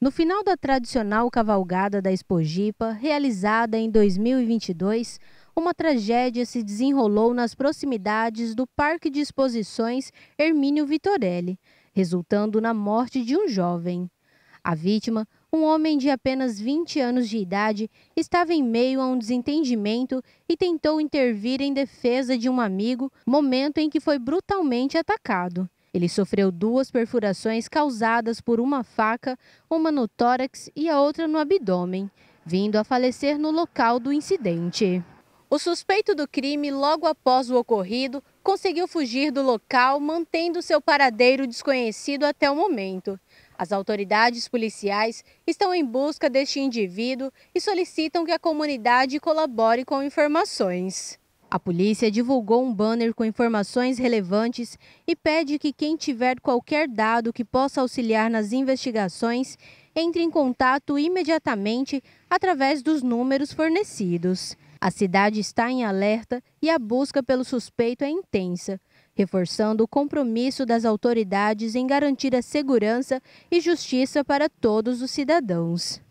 No final da tradicional cavalgada da Expojipa, realizada em 2022, uma tragédia se desenrolou nas proximidades do Parque de Exposições Hermínio Vitorelli, resultando na morte de um jovem. A vítima, um homem de apenas 20 anos de idade, estava em meio a um desentendimento e tentou intervir em defesa de um amigo, momento em que foi brutalmente atacado. Ele sofreu duas perfurações causadas por uma faca, uma no tórax e a outra no abdômen, vindo a falecer no local do incidente. O suspeito do crime, logo após o ocorrido, conseguiu fugir do local, mantendo seu paradeiro desconhecido até o momento. As autoridades policiais estão em busca deste indivíduo e solicitam que a comunidade colabore com informações. A polícia divulgou um banner com informações relevantes e pede que quem tiver qualquer dado que possa auxiliar nas investigações entre em contato imediatamente através dos números fornecidos. A cidade está em alerta e a busca pelo suspeito é intensa, reforçando o compromisso das autoridades em garantir a segurança e justiça para todos os cidadãos.